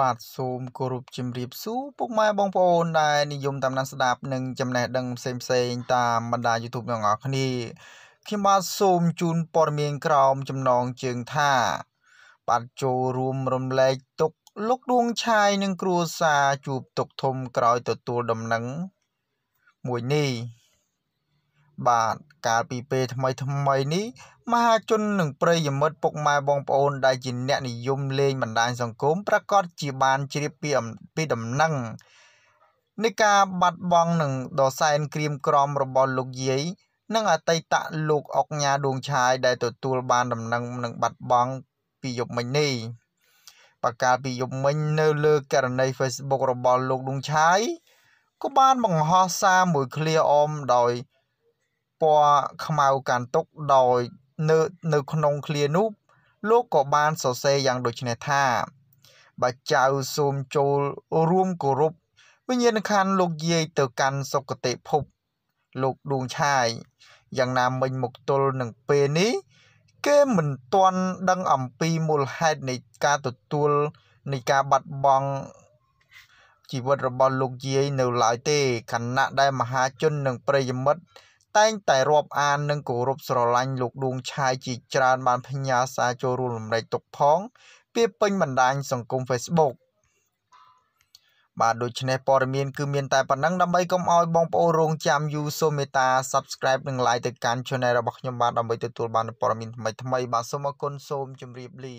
បាទសូមគោរពជំរាបសួរពុកម៉ែបងប្អូនដែលនិយមតាមដានស្ដាប់និងចំណេះដឹងផ្សេងផ្សេងតាមបណ្ដា YouTube ទាំងអស់គ្នាខ្ញុំបាទសូមជូនព័ត៌មានក្រោមចំណងជើងថា បាទចូលរួមរំលែកទុកលោកដួងឆាយនិងគ្រួសារជួបទុកធំក្រោយទទួលដំណឹងមួយនេះបាទកាលពីពេលថ្មីថ្មីនេះមហាជននិងប្រិយមិត្តពុកម៉ែបងប្អូនដែលជាអ្នកនិយមលេងបណ្ដាញសង្គមប្រកាសជាបានជ្រាបពីពីដំណឹងនៃការបាត់បង់នឹងដសែនក្រៀមក្រំរបស់លោកយាយនិងអតីតលោកអុកញ៉ាដួងឆាយដែលទទួលបានដំណឹងនឹងបាត់បង់ពីយប់មិញនេះបកាលពីយប់មិញនៅលើករណី Facebook របស់លោកដួងឆាយក៏បានបង្ហោះសារមួយឃ្លាអមដោយពណ៌ខ្មៅកាន់ទុក្ខដោយនៅនៅក្នុងឃ្លានោះលោកក៏បានសរសេរយ៉ាងដូចនេះថាបើចៅសូមចូលរួមគោរពវិញ្ញាណខណ្ឌលោកយាយទៅកាន់សុគតិភព លោកដួងឆាយយ៉ាងណាមិញមកទល់នឹងពេលនេះគេមិនទាន់ដឹងអំពីមូលហេតុនៃការទទួលនៃការបាត់បង់ជីវិតរបស់លោកយាយនៅឡើយទេខណៈដែលមហាជននិងប្រិយមិត្តតែងតែរាប់អាននិងគោរពស្រឡាញ់លោកដួងឆាយជាច្រើនបានផ្ញើសារចូលរួមរំលែកទុកផងពីពេញបណ្ដាញសង្គម Facebook បាទដូច្នេះព័ត៌មានគឺមាន តែប៉ុណ្ណឹងដើម្បីកុំឲ្យបងប្អូនរង ចាំយូសូមេតា Subscribe និង Like ទៅកាន់ Channel របស់ខ្ញុំបាទដើម្បីទទួលបានព័ត៌មានថ្មីៗបាទសូមអរគុណសូមជម្រាបលា